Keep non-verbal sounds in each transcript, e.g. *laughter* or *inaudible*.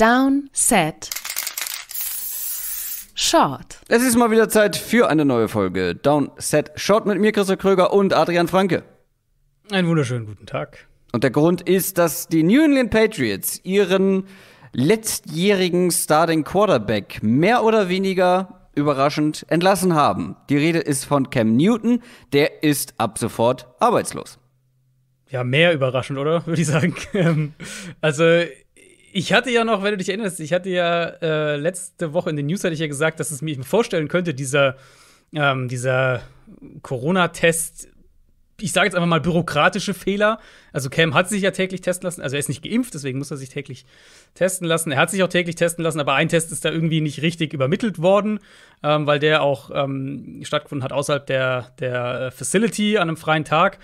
Down, Set, Short. Es ist mal wieder Zeit für eine neue Folge Down, Set, Short mit mir, Christoph Kröger und Adrian Franke. Einen wunderschönen guten Tag. Und der Grund ist, dass die New England Patriots ihren letztjährigen Starting Quarterback mehr oder weniger überraschend entlassen haben. Die Rede ist von Cam Newton, der ist ab sofort arbeitslos. Ja, mehr überraschend, oder? *laughs* Würde ich sagen. Ähm, also, ich hatte ja noch, wenn du dich erinnerst, ich hatte ja äh, letzte Woche in den News hatte ich ja gesagt, dass es mir vorstellen könnte, dieser, ähm, dieser Corona-Test, ich sage jetzt einfach mal bürokratische Fehler. Also Cam hat sich ja täglich testen lassen, also er ist nicht geimpft, deswegen muss er sich täglich testen lassen. Er hat sich auch täglich testen lassen, aber ein Test ist da irgendwie nicht richtig übermittelt worden, ähm, weil der auch ähm, stattgefunden hat außerhalb der, der äh, Facility an einem freien Tag.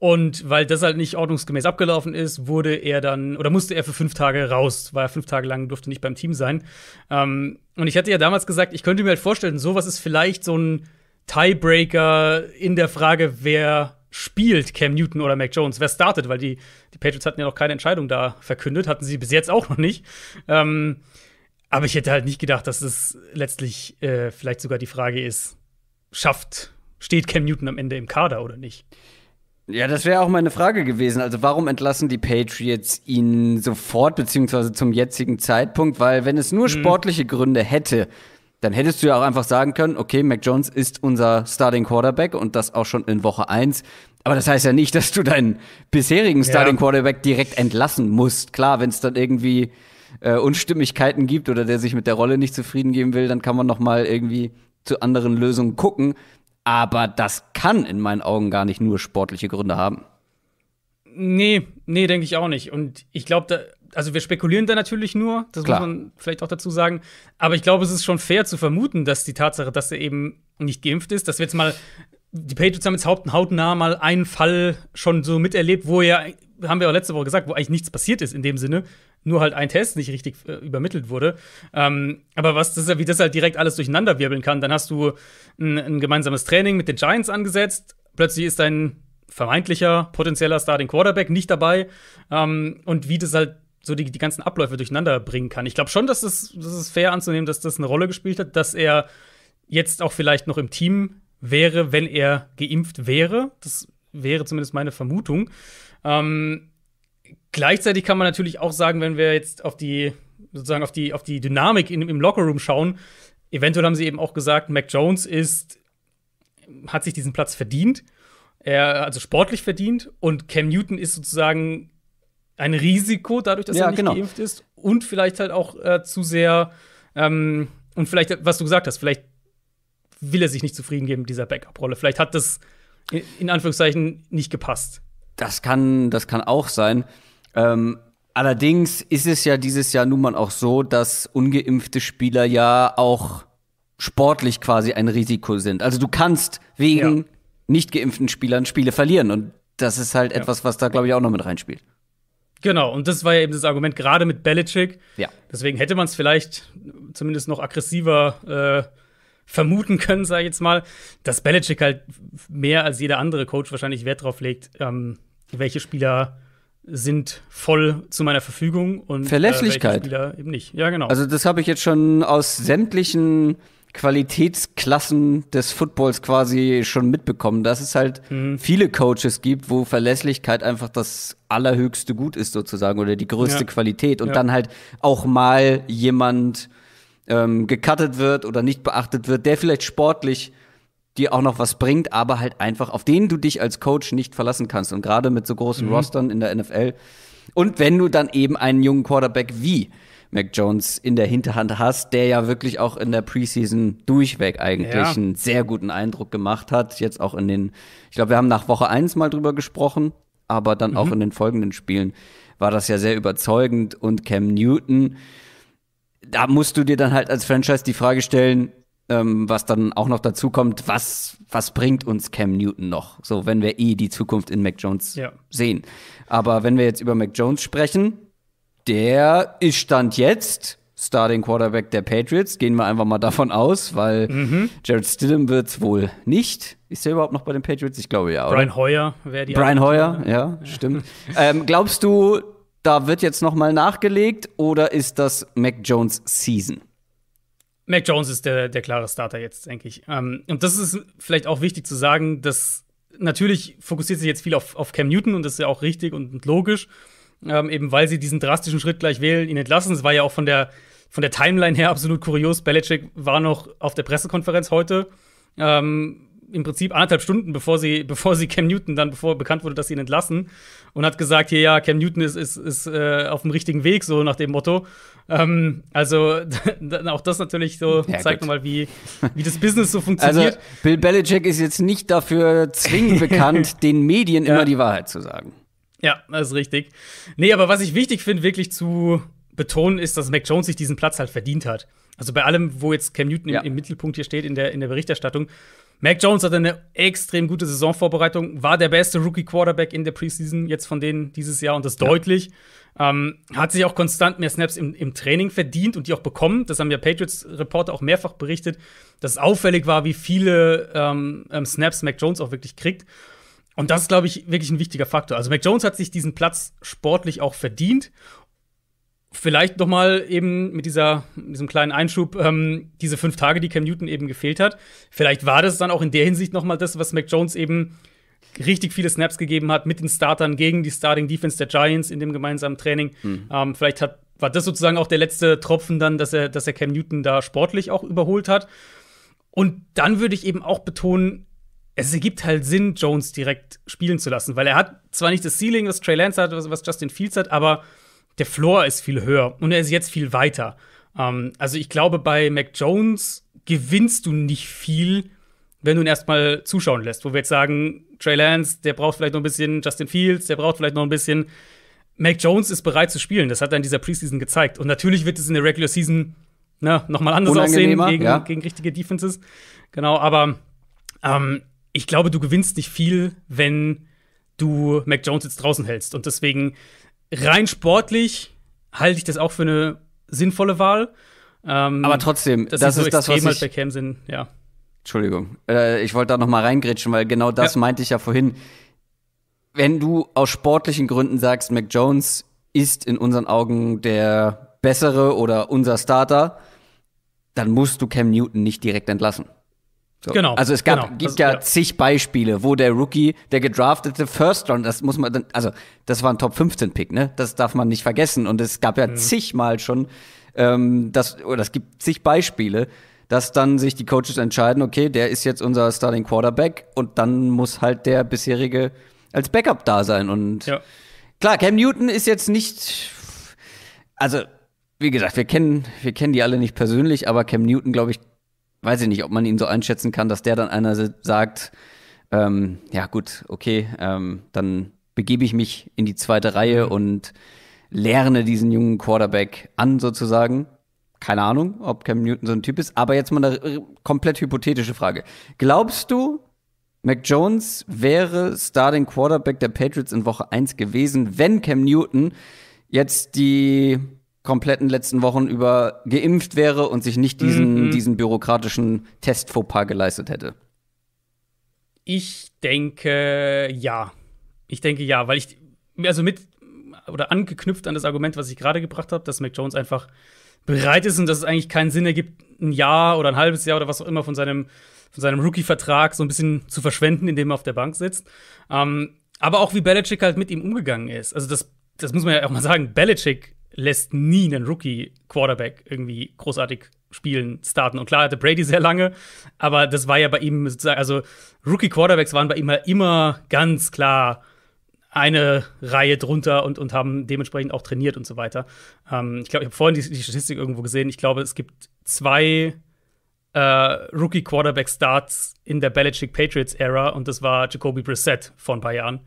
Und weil das halt nicht ordnungsgemäß abgelaufen ist, wurde er dann oder musste er für fünf Tage raus, weil er fünf Tage lang durfte nicht beim Team sein. Ähm, und ich hatte ja damals gesagt, ich könnte mir halt vorstellen, sowas ist vielleicht so ein Tiebreaker in der Frage, wer spielt Cam Newton oder Mac Jones, wer startet, weil die, die Patriots hatten ja noch keine Entscheidung da verkündet, hatten sie bis jetzt auch noch nicht. Ähm, aber ich hätte halt nicht gedacht, dass es letztlich äh, vielleicht sogar die Frage ist, schafft, steht Cam Newton am Ende im Kader oder nicht? Ja, das wäre auch meine Frage gewesen. Also warum entlassen die Patriots ihn sofort beziehungsweise zum jetzigen Zeitpunkt? Weil wenn es nur mhm. sportliche Gründe hätte, dann hättest du ja auch einfach sagen können, okay, Mac Jones ist unser Starting Quarterback und das auch schon in Woche eins. Aber das heißt ja nicht, dass du deinen bisherigen Starting ja. Quarterback direkt entlassen musst. Klar, wenn es dann irgendwie äh, Unstimmigkeiten gibt oder der sich mit der Rolle nicht zufrieden geben will, dann kann man noch mal irgendwie zu anderen Lösungen gucken. Aber das kann in meinen Augen gar nicht nur sportliche Gründe haben. Nee, nee, denke ich auch nicht. Und ich glaube, also wir spekulieren da natürlich nur, das Klar. muss man vielleicht auch dazu sagen. Aber ich glaube, es ist schon fair zu vermuten, dass die Tatsache, dass er eben nicht geimpft ist, dass wir jetzt mal, die Patriots haben jetzt hautnah mal einen Fall schon so miterlebt, wo er haben wir auch letzte Woche gesagt, wo eigentlich nichts passiert ist in dem Sinne, nur halt ein Test nicht richtig äh, übermittelt wurde. Ähm, aber was das, wie das halt direkt alles durcheinander wirbeln kann, dann hast du ein, ein gemeinsames Training mit den Giants angesetzt, plötzlich ist dein vermeintlicher potenzieller Starting Quarterback nicht dabei ähm, und wie das halt so die, die ganzen Abläufe durcheinander bringen kann. Ich glaube schon, dass es das, das fair anzunehmen, dass das eine Rolle gespielt hat, dass er jetzt auch vielleicht noch im Team wäre, wenn er geimpft wäre. Das wäre zumindest meine Vermutung. Ähm, gleichzeitig kann man natürlich auch sagen, wenn wir jetzt auf die sozusagen auf die auf die Dynamik in, im Lockerroom schauen, eventuell haben sie eben auch gesagt, Mac Jones ist hat sich diesen Platz verdient, er, also sportlich verdient und Cam Newton ist sozusagen ein Risiko dadurch, dass ja, er nicht genau. geimpft ist und vielleicht halt auch äh, zu sehr ähm, und vielleicht was du gesagt hast, vielleicht will er sich nicht zufrieden geben mit dieser Backup-Rolle. Vielleicht hat das in Anführungszeichen nicht gepasst. Das kann, das kann auch sein. Ähm, allerdings ist es ja dieses Jahr nun mal auch so, dass ungeimpfte Spieler ja auch sportlich quasi ein Risiko sind. Also du kannst wegen ja. nicht geimpften Spielern Spiele verlieren und das ist halt etwas, was da glaube ich auch noch mit reinspielt. Genau, und das war ja eben das Argument gerade mit Belichick. Ja. Deswegen hätte man es vielleicht zumindest noch aggressiver äh, vermuten können, sage ich jetzt mal, dass Belichick halt mehr als jeder andere Coach wahrscheinlich Wert drauf legt, ähm, welche Spieler sind voll zu meiner Verfügung und äh, Verlässlichkeit. Äh, Spieler eben nicht. Ja, genau. Also das habe ich jetzt schon aus sämtlichen Qualitätsklassen des Footballs quasi schon mitbekommen, dass es halt mhm. viele Coaches gibt, wo Verlässlichkeit einfach das allerhöchste Gut ist sozusagen oder die größte ja. Qualität und ja. dann halt auch mal jemand ähm, gecuttet wird oder nicht beachtet wird, der vielleicht sportlich dir auch noch was bringt, aber halt einfach, auf den du dich als Coach nicht verlassen kannst. Und gerade mit so großen mhm. Rostern in der NFL. Und wenn du dann eben einen jungen Quarterback wie Mac Jones in der Hinterhand hast, der ja wirklich auch in der Preseason durchweg eigentlich ja. einen sehr guten Eindruck gemacht hat. Jetzt auch in den, ich glaube, wir haben nach Woche 1 mal drüber gesprochen, aber dann mhm. auch in den folgenden Spielen war das ja sehr überzeugend. Und Cam Newton, da musst du dir dann halt als Franchise die Frage stellen, ähm, was dann auch noch dazu kommt, was, was bringt uns Cam Newton noch? So, wenn wir eh die Zukunft in Mac Jones ja. sehen. Aber wenn wir jetzt über Mac Jones sprechen, der ist Stand jetzt Starting Quarterback der Patriots. Gehen wir einfach mal davon aus, weil mhm. Jared Stidham wird es wohl nicht. Ist er überhaupt noch bei den Patriots? Ich glaube ja. Oder? Brian Hoyer wäre die. Brian Hoyer, ja, ja, stimmt. *laughs* ähm, glaubst du, da wird jetzt nochmal nachgelegt oder ist das Mac Jones Season? Mac Jones ist der, der klare Starter jetzt, denke ich. Ähm, und das ist vielleicht auch wichtig zu sagen, dass natürlich fokussiert sich jetzt viel auf, auf Cam Newton und das ist ja auch richtig und logisch, ähm, eben weil sie diesen drastischen Schritt gleich wählen, ihn entlassen. Es war ja auch von der, von der Timeline her absolut kurios. Belichick war noch auf der Pressekonferenz heute. Ähm, im Prinzip anderthalb Stunden, bevor sie, *laughs* bevor sie Cam Newton dann, bevor bekannt wurde, dass sie ihn entlassen, und hat gesagt, hier ja, Cam Newton ist, ist, ist äh, auf dem richtigen Weg, so nach dem Motto. Ähm, also *laughs* auch das natürlich so ja, zeigt nochmal, wie, wie das Business so *laughs* funktioniert. Also Bill Belichick ist jetzt nicht dafür zwingend bekannt, den Medien ja. immer die Wahrheit zu sagen. Ja, das ist richtig. Nee, aber was ich wichtig finde, wirklich zu betonen, ist, dass Mac Jones sich diesen Platz halt verdient hat. Also bei allem, wo jetzt Cam Newton ja. im, im, Mittelpunkt hier steht in der, in der Berichterstattung, Mac Jones hatte eine extrem gute Saisonvorbereitung, war der beste Rookie-Quarterback in der Preseason jetzt von denen dieses Jahr und das ja. deutlich. Ähm, hat sich auch konstant mehr Snaps im, im, Training verdient und die auch bekommen. Das haben ja Patriots-Reporter auch mehrfach berichtet, dass es auffällig war, wie viele ähm, ähm Snaps Mac Jones auch wirklich kriegt. Und das ist, glaube ich, wirklich ein wichtiger Faktor. Also Mac Jones hat sich diesen Platz sportlich auch verdient vielleicht nochmal eben mit dieser, diesem kleinen Einschub, ähm, diese fünf Tage, die Cam Newton eben gefehlt hat. Vielleicht war das dann auch in der Hinsicht nochmal das, was Mac Jones eben richtig viele Snaps gegeben hat mit den Startern gegen die Starting Defense der Giants in dem gemeinsamen Training. Mhm. Ähm, vielleicht hat, war das sozusagen auch der letzte Tropfen dann, dass er, dass er Cam Newton da sportlich auch überholt hat. Und dann würde ich eben auch betonen, es ergibt halt Sinn, Jones direkt spielen zu lassen, weil er hat zwar nicht das Ceiling, was Trey Lance hat, was Justin Fields hat, aber der Floor ist viel höher und er ist jetzt viel weiter. Ähm, also ich glaube, bei Mac Jones gewinnst du nicht viel, wenn du ihn erstmal zuschauen lässt. Wo wir jetzt sagen, Trey Lance, der braucht vielleicht noch ein bisschen Justin Fields, der braucht vielleicht noch ein bisschen. Mac Jones ist bereit zu spielen. Das hat er in dieser Preseason gezeigt. Und natürlich wird es in der Regular Season ne, nochmal anders aussehen gegen, ja. gegen, richtige Defenses. Genau, aber ähm, ich glaube, du gewinnst nicht viel, wenn du Mac Jones jetzt draußen hältst. Und deswegen rein sportlich halte ich das auch für eine sinnvolle Wahl. Ähm, aber trotzdem, das, das ist, so ist das, was halt bei Cam sind, ja. Entschuldigung, äh, ich wollte da noch mal reingrätschen, weil genau das ja. meinte ich ja vorhin. Wenn du aus sportlichen Gründen sagst, Mac Jones ist in unseren Augen der bessere oder unser Starter, dann musst du Cam Newton nicht direkt entlassen. So. Genau. Also es gab, genau. gibt also, ja, ja, zig Beispiele, wo der Rookie, der gedraftete First Round, das muss man, also das war ein Top 15 Pick, ne? Das darf man nicht vergessen. Und es gab ja mhm. zigmal schon, ähm, das, oder es gibt zig Beispiele, dass dann sich die Coaches entscheiden, okay, der ist jetzt unser Starting Quarterback und dann muss halt der bisherige als Backup da sein. Und ja. klar, Cam Newton ist jetzt nicht, also wie gesagt, wir kennen, wir kennen die alle nicht persönlich, aber Cam Newton, glaube ich, weiß ich nicht, ob man ihn so einschätzen kann, dass der dann einer sagt, ähm, ja gut, okay, ähm, dann begebe ich mich in die zweite Reihe mhm. und lerne diesen jungen Quarterback an sozusagen. Keine Ahnung, ob Cam Newton so ein Typ ist, aber jetzt mal eine äh, komplett hypothetische Frage. Glaubst du, Mac Jones wäre Starting Quarterback der Patriots in Woche 1 gewesen, wenn Cam Newton jetzt die kompletten letzten Wochen über geimpft wäre und sich nicht diesen, mhm. diesen bürokratischen Testfauxpas geleistet hätte? Ich denke ja. Ich denke ja, weil ich, also mit oder angeknüpft an das Argument, was ich gerade gebracht habe, dass Mac Jones einfach bereit ist und dass es eigentlich keinen Sinn ergibt, ein Jahr oder ein halbes Jahr oder was auch immer von seinem, von seinem Rookie-Vertrag so ein bisschen zu verschwenden, indem er auf der Bank sitzt. Ähm, aber auch wie Belichick halt mit ihm umgegangen ist. Also das, das muss man ja auch mal sagen. Belichick lässt nie einen Rookie-Quarterback irgendwie großartig spielen, starten. Und klar hatte Brady sehr lange, aber das war ja bei ihm, sozusagen, also Rookie-Quarterbacks waren bei ihm ja halt immer ganz klar eine Reihe drunter und, und haben dementsprechend auch trainiert und so weiter. Ähm, ich glaube, ich habe vorhin die, die, Statistik irgendwo gesehen. Ich glaube, es gibt zwei äh, Rookie-Quarterback-Starts in der Belichick Patriots-Ära und das war Jacoby Brissett vor ein paar Jahren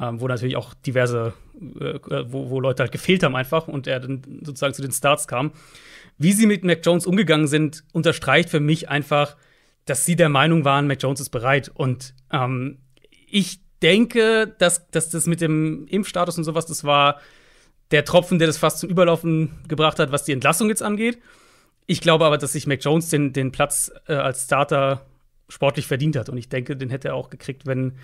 ähm, wo natürlich auch diverse, äh, äh, wo, wo Leute halt gefehlt haben einfach und er dann sozusagen zu den Starts kam. Wie sie mit Mac Jones umgegangen sind, unterstreicht für mich einfach, dass sie der Meinung waren, Mac Jones ist bereit. Und ähm, ich denke, dass, dass das mit dem Impfstatus und sowas, das war der Tropfen, der das fast zum Überlaufen gebracht hat, was die Entlassung jetzt angeht. Ich glaube aber, dass sich Mac Jones den, den Platz äh, als Starter sportlich verdient hat. Und ich denke, den hätte er auch gekriegt, wenn,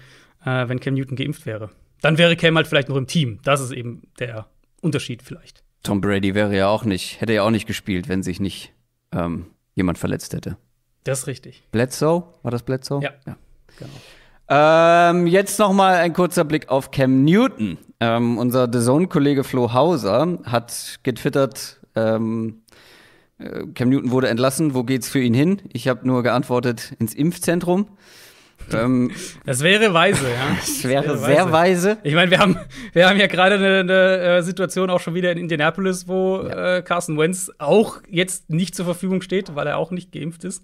äh, wenn Cam Newton geimpft wäre. Dann wäre Cam halt vielleicht noch im Team. Das ist eben der Unterschied vielleicht. Tom Brady wäre ja auch nicht, hätte ja auch nicht gespielt, wenn sich nicht ähm, jemand verletzt hätte. Das ist richtig. Bledsoe? War das Bledsoe? Ja. ja. Genau. Ähm, jetzt noch mal ein kurzer Blick auf Cam Newton. Ähm, unser The Zone-Kollege Flo Hauser hat getwittert, ähm, äh, Cam Newton wurde entlassen, wo geht's für ihn hin? Ich habe nur geantwortet, ins Impfzentrum. Ähm, das wäre weise, ja. Das *laughs* wäre, das wäre sehr weise. weise. Ich meine, wir haben, wir haben ja gerade eine, eine, äh, Situation auch schon wieder in Indianapolis, wo ja. äh, Carson Wentz auch jetzt nicht zur Verfügung steht, weil er auch nicht geimpft ist.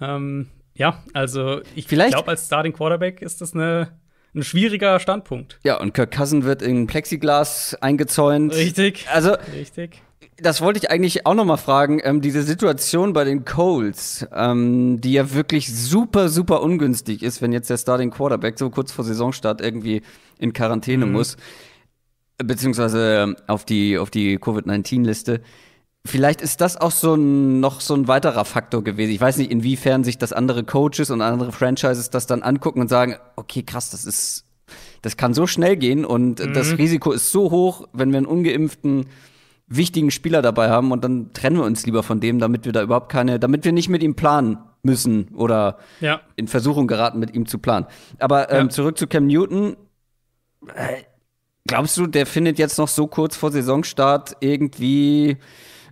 Ähm, ja, also ich glaube, als Starting Quarterback ist das eine ein schwieriger Standpunkt. Ja, und Kirk Cousin wird in Plexiglas eingezäunt. Richtig. Also, Richtig. Das wollte ich eigentlich auch nochmal fragen. Ähm, diese Situation bei den Colts, ähm, die ja wirklich super, super ungünstig ist, wenn jetzt der Starting Quarterback so kurz vor Saisonstart irgendwie in Quarantäne mhm. muss, beziehungsweise ähm, auf die, auf die Covid-19-Liste. Vielleicht ist das auch so ein, noch so ein weiterer Faktor gewesen. Ich weiß nicht, inwiefern sich das andere Coaches und andere Franchises das dann angucken und sagen, okay, krass, das ist, das kann so schnell gehen und mhm. das Risiko ist so hoch, wenn wir einen ungeimpften wichtigen Spieler dabei haben und dann trennen wir uns lieber von dem, damit wir da überhaupt keine, damit wir nicht mit ihm planen müssen oder ja. in Versuchung geraten, mit ihm zu planen. Aber ähm, ja. zurück zu Cam Newton. Äh, glaubst du, der findet jetzt noch so kurz vor Saisonstart irgendwie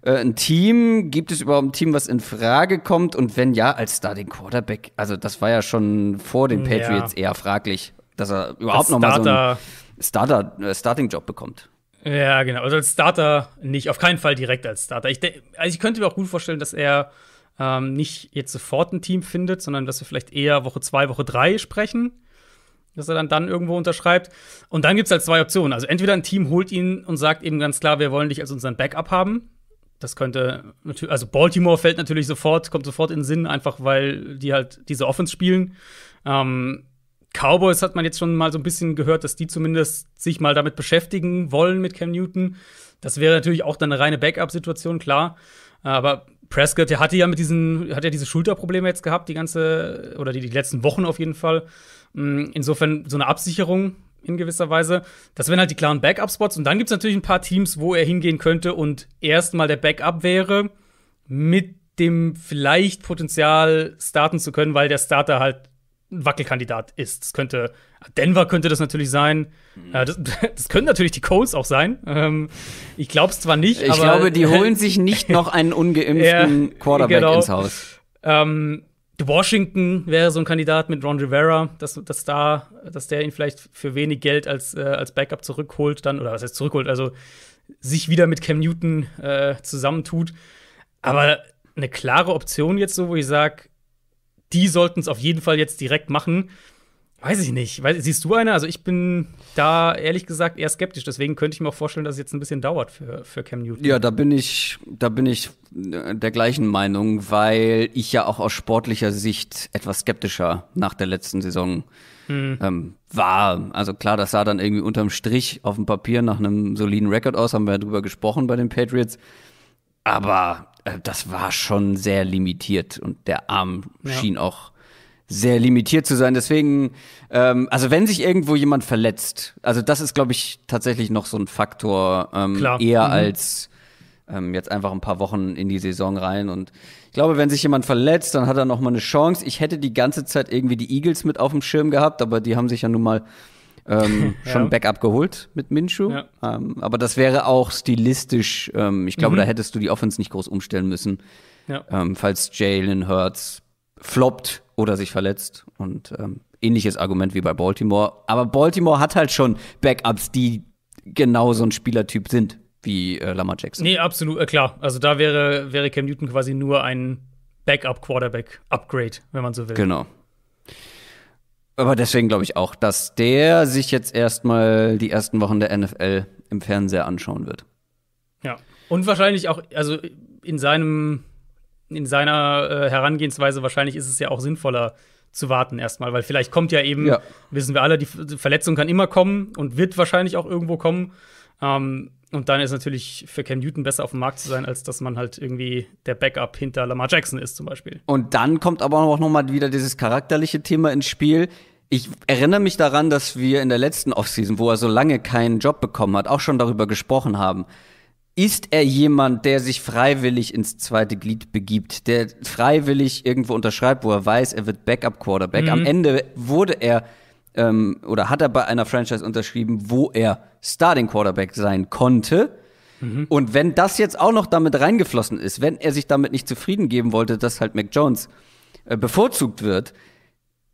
äh, ein Team? Gibt es überhaupt ein Team, was in Frage kommt? Und wenn ja, als Starting Quarterback, also das war ja schon vor den Patriots ja. eher fraglich, dass er überhaupt nochmal so einen Starter, äh, Starting-Job bekommt. Ja, genau. Also als Starter nicht, auf keinen Fall direkt als Starter. Ich, also ich könnte mir auch gut vorstellen, dass er ähm, nicht jetzt sofort ein Team findet, sondern dass wir vielleicht eher Woche 2, Woche 3 sprechen, dass er dann, dann irgendwo unterschreibt. Und dann gibt es halt zwei Optionen. Also entweder ein Team holt ihn und sagt eben ganz klar, wir wollen dich als unseren Backup haben. Das könnte natürlich, also Baltimore fällt natürlich sofort, kommt sofort in den Sinn, einfach weil die halt diese Offense spielen. Ähm, Cowboys hat man jetzt schon mal so ein bisschen gehört, dass die zumindest sich mal damit beschäftigen wollen mit Cam Newton. Das wäre natürlich auch dann eine reine Backup-Situation, klar. Aber Prescott, der hatte ja mit diesen, hat ja diese Schulterprobleme jetzt gehabt, die ganze, oder die, die letzten Wochen auf jeden Fall. Mm, insofern so eine Absicherung in gewisser Weise. Das wären halt die klaren Backup-Spots. Und dann gibt es natürlich ein paar Teams, wo er hingehen könnte und erstmal der Backup wäre, mit dem vielleicht Potenzial starten zu können, weil der Starter halt ein Wackelkandidat ist. Das könnte Denver könnte das natürlich sein. Mhm. Äh, das, *laughs* das, können natürlich die Colts auch sein. Ähm, ich glaube es zwar nicht. Ich aber, glaube, die *laughs* holen sich nicht noch einen ungeimpften ja, Quarterback genau. ins Haus. Ähm, Washington wäre so ein Kandidat mit Ron Rivera, dass, dass, da, dass der ihn vielleicht für wenig Geld als, äh, als Backup zurückholt, dann, oder was heißt zurückholt, also sich wieder mit Cam Newton äh, zusammentut. Aber eine klare Option jetzt so, wo ich sage, die sollten es auf jeden Fall jetzt direkt machen. Weiß ich nicht. Weiß, siehst du eine? Also ich bin da ehrlich gesagt eher skeptisch. Deswegen könnte ich mir auch vorstellen, dass es jetzt ein bisschen dauert für, für Cam Newton. Ja, da bin ich, da bin ich äh, der gleichen Meinung, weil ich ja auch aus sportlicher Sicht etwas skeptischer nach der letzten Saison mhm. ähm, war. Also klar, das sah dann irgendwie unterm Strich auf dem Papier nach einem soliden Rekord aus, haben wir ja drüber gesprochen bei den Patriots. Aber äh, das war schon sehr limitiert und der Arm ja. schien auch sehr limitiert zu sein. Deswegen, ähm, also wenn sich irgendwo jemand verletzt, also das ist, glaube ich, tatsächlich noch so ein Faktor, ähm, Klar. eher mhm. als ähm, jetzt einfach ein paar Wochen in die Saison rein. Und ich glaube, wenn sich jemand verletzt, dann hat er noch mal eine Chance. Ich hätte die ganze Zeit irgendwie die Eagles mit auf dem Schirm gehabt, aber die haben sich ja nun mal ähm, *laughs* schon ja. Backup geholt mit Minshu. Ja. Ähm, aber das wäre auch stilistisch, ähm, ich glaube, mhm. da hättest du die Offense nicht groß umstellen müssen, ja. Ähm, falls Jalen Hurts floppt oder sich verletzt. Und ähm, ähnliches Argument wie bei Baltimore. Aber Baltimore hat halt schon Backups, die genau so ein Spielertyp sind wie äh, Lamar Jackson. Nee, absolut, äh, klar. Also da wäre, wäre Cam Newton quasi nur ein Backup-Quarterback-Upgrade, wenn man so will. Genau. Aber deswegen glaube ich auch, dass der sich jetzt erstmal die ersten Wochen der NFL im Fernseher anschauen wird. Ja. Und wahrscheinlich auch, also in seinem, in seiner äh, Herangehensweise wahrscheinlich ist es ja auch sinnvoller zu warten erstmal, weil vielleicht kommt ja eben, ja. wissen wir alle, die Verletzung kann immer kommen und wird wahrscheinlich auch irgendwo kommen. Ähm, und dann ist natürlich für Ken Newton besser auf dem Markt zu sein, als dass man halt irgendwie der Backup hinter Lamar Jackson ist, zum Beispiel. Und dann kommt aber auch nochmal wieder dieses charakterliche Thema ins Spiel. Ich erinnere mich daran, dass wir in der letzten Offseason, wo er so lange keinen Job bekommen hat, auch schon darüber gesprochen haben. Ist er jemand, der sich freiwillig ins zweite Glied begibt, der freiwillig irgendwo unterschreibt, wo er weiß, er wird Backup-Quarterback? Mhm. Am Ende wurde er ähm, oder hat er bei einer Franchise unterschrieben, wo er Starting Quarterback sein konnte. Mhm. Und wenn das jetzt auch noch damit reingeflossen ist, wenn er sich damit nicht zufrieden geben wollte, dass halt Mac Jones äh, bevorzugt wird,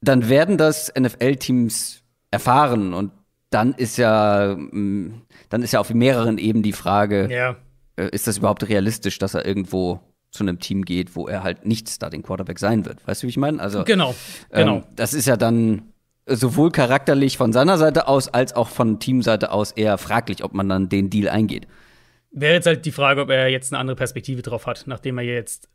dann werden das NFL-Teams erfahren und dann ist ja, mm, dann ist ja auf mehreren Ebenen die Frage, ja. Äh, ist das überhaupt realistisch, dass er irgendwo zu einem Team geht, wo er halt nicht Starting Quarterback sein wird. Weißt du, wie ich meine? Also genau, ähm, genau. Ähm, das ist ja dann sowohl charakterlich von seiner Seite aus als auch von Teamseite aus eher fraglich, ob man dann den Deal eingeht. Wäre jetzt halt die Frage, ob er jetzt eine andere Perspektive drauf hat, nachdem er jetzt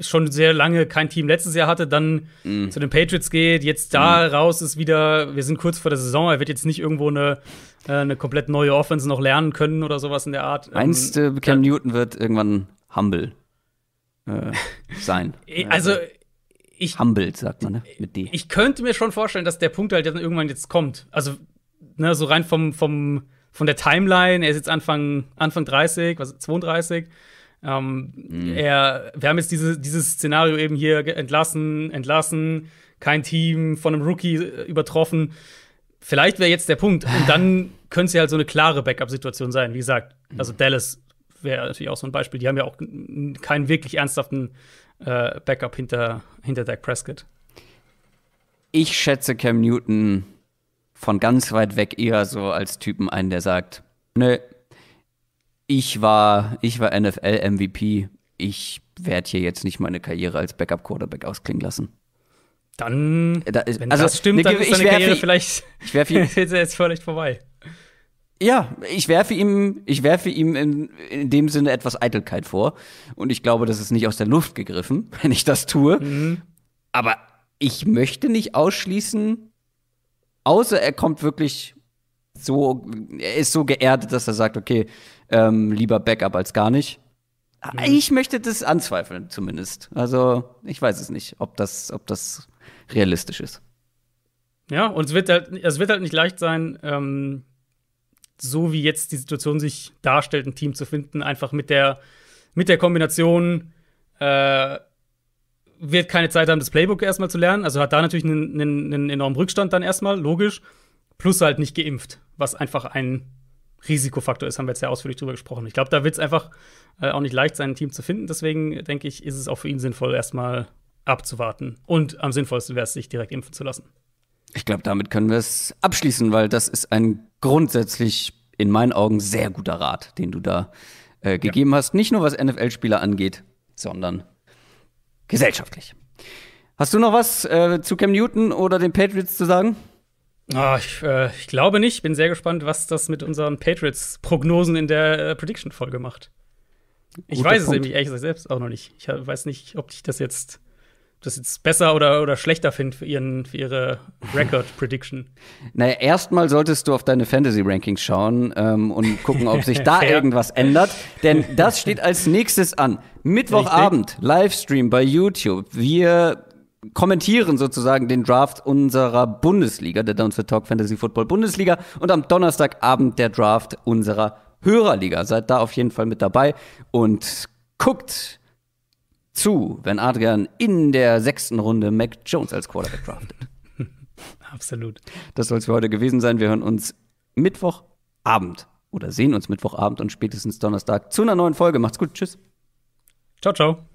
schon sehr lange kein Team letztes Jahr hatte, dann mm. zu den Patriots geht, jetzt da mm. raus ist wieder, wir sind kurz vor der Saison, er wird jetzt nicht irgendwo eine, äh, eine komplett neue Offense noch lernen können oder sowas in der Art. Ähm, Meinst du, ähm, Cam Newton wird irgendwann humble äh, *laughs* sein? Also, ich, humbled, sagt man, ne? Äh, Mit D. Ich könnte mir schon vorstellen, dass der Punkt halt dann irgendwann jetzt kommt. Also, ne, so rein vom, vom, von der Timeline, er ist jetzt Anfang, Anfang 30, was 32. Ähm, mhm. er, wir haben jetzt diese, dieses Szenario eben hier entlassen, entlassen, kein Team von einem Rookie äh, übertroffen. Vielleicht wäre jetzt der Punkt. Und *laughs* dann könnte es ja halt so eine klare Backup-Situation sein. Wie gesagt, also mhm. Dallas wäre natürlich auch so ein Beispiel. Die haben ja auch keinen wirklich ernsthaften äh, Backup hinter, hinter Dak Prescott? Ich schätze Cam Newton von ganz weit weg eher so als Typen ein, der sagt, nö, ich war, ich war NFL-MVP, ich werde hier jetzt nicht meine Karriere als Backup-Quarterback ausklingen lassen. Dann, da wenn also, das stimmt, ne, dann ist deine Karriere vielleicht, ich werf *laughs* jetzt völlig vorbei. Ja, ich werfe ihm, ich werfe ihm in, in, dem Sinne etwas Eitelkeit vor. Und ich glaube, das ist nicht aus der Luft gegriffen, *laughs* wenn ich das tue. Mhm. Aber ich möchte nicht ausschließen, außer er kommt wirklich so, er ist so geerdet, dass er sagt, okay, ähm, lieber Backup als gar nicht. Mhm. Ich möchte das anzweifeln, zumindest. Also, ich weiß es nicht, ob das, ob das realistisch ist. Ja, und es wird halt, es wird halt nicht leicht sein, ähm so wie jetzt die Situation sich darstellt, ein Team zu finden, einfach mit der, mit der Kombination äh, wird keine Zeit haben, das Playbook erstmal zu lernen. Also hat da natürlich einen, einen, einen enormen Rückstand dann erstmal, logisch. Plus halt nicht geimpft, was einfach ein Risikofaktor ist, haben wir jetzt ja ausführlich drüber gesprochen. Ich glaube, da wird es einfach äh, auch nicht leicht sein, ein Team zu finden. Deswegen denke ich, ist es auch für ihn sinnvoll, erstmal abzuwarten. Und am sinnvollsten wäre es, sich direkt impfen zu lassen. Ich glaube, damit können wir es abschließen, weil das ist ein grundsätzlich in meinen Augen sehr guter Rat, den du da äh, gegeben ja. hast. Nicht nur was NFL-Spieler angeht, sondern gesellschaftlich. Hast du noch was äh, zu Cam Newton oder den Patriots zu sagen? Oh, ich, äh, ich, glaube nicht. Bin sehr gespannt, was das mit unseren Patriots-Prognosen in der äh, Prediction-Folge macht. Ich Guter weiß Punkt. es nämlich ehrlich gesagt selbst auch noch nicht. Ich weiß nicht, ob ich das jetzt das jetzt besser oder, oder schlechter finde für, ihren, für ihre Record-Prediction? *laughs* Naja, erstmal solltest du auf deine Fantasy-Rankings schauen ähm, und gucken, ob sich *laughs* da irgendwas ändert. Denn das steht als nächstes an. Mittwochabend, Livestream bei YouTube. Wir kommentieren sozusagen den Draft unserer Bundesliga, der Down for Talk Fantasy Football Bundesliga. Und am Donnerstagabend der Draft unserer Hörerliga. Seid da auf jeden Fall mit dabei und guckt zu, wenn Adrian in der sechsten Runde Mac Jones als Quarterback draftet. *laughs* Absolut. Das soll es für heute gewesen sein. Wir hören uns Mittwochabend oder sehen uns Mittwochabend und spätestens Donnerstag zu einer neuen Folge. Macht's gut. Tschüss. Ciao, ciao.